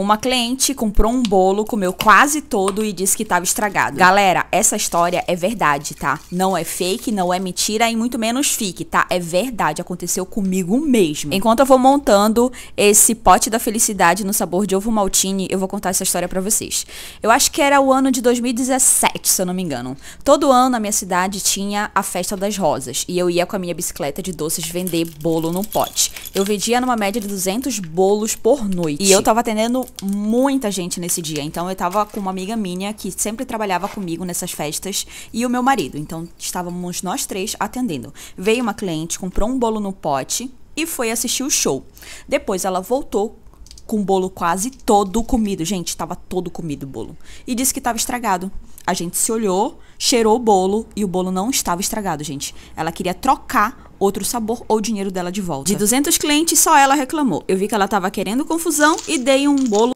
Uma cliente comprou um bolo, comeu quase todo e disse que estava estragado. Galera, essa história é verdade, tá? Não é fake, não é mentira e muito menos fique, tá? É verdade, aconteceu comigo mesmo. Enquanto eu vou montando esse pote da felicidade no sabor de ovo maltine, eu vou contar essa história para vocês. Eu acho que era o ano de 2017, se eu não me engano. Todo ano a minha cidade tinha a festa das rosas e eu ia com a minha bicicleta de doces vender bolo no pote. Eu vendia numa média de 200 bolos por noite e eu tava atendendo muita gente nesse dia. Então eu tava com uma amiga minha que sempre trabalhava comigo nessas festas e o meu marido. Então estávamos nós três atendendo. Veio uma cliente, comprou um bolo no pote e foi assistir o show. Depois ela voltou com o bolo quase todo comido. Gente, estava todo comido o bolo. E disse que estava estragado. A gente se olhou, cheirou o bolo e o bolo não estava estragado, gente. Ela queria trocar outro sabor ou dinheiro dela de volta. De 200 clientes, só ela reclamou. Eu vi que ela tava querendo confusão e dei um bolo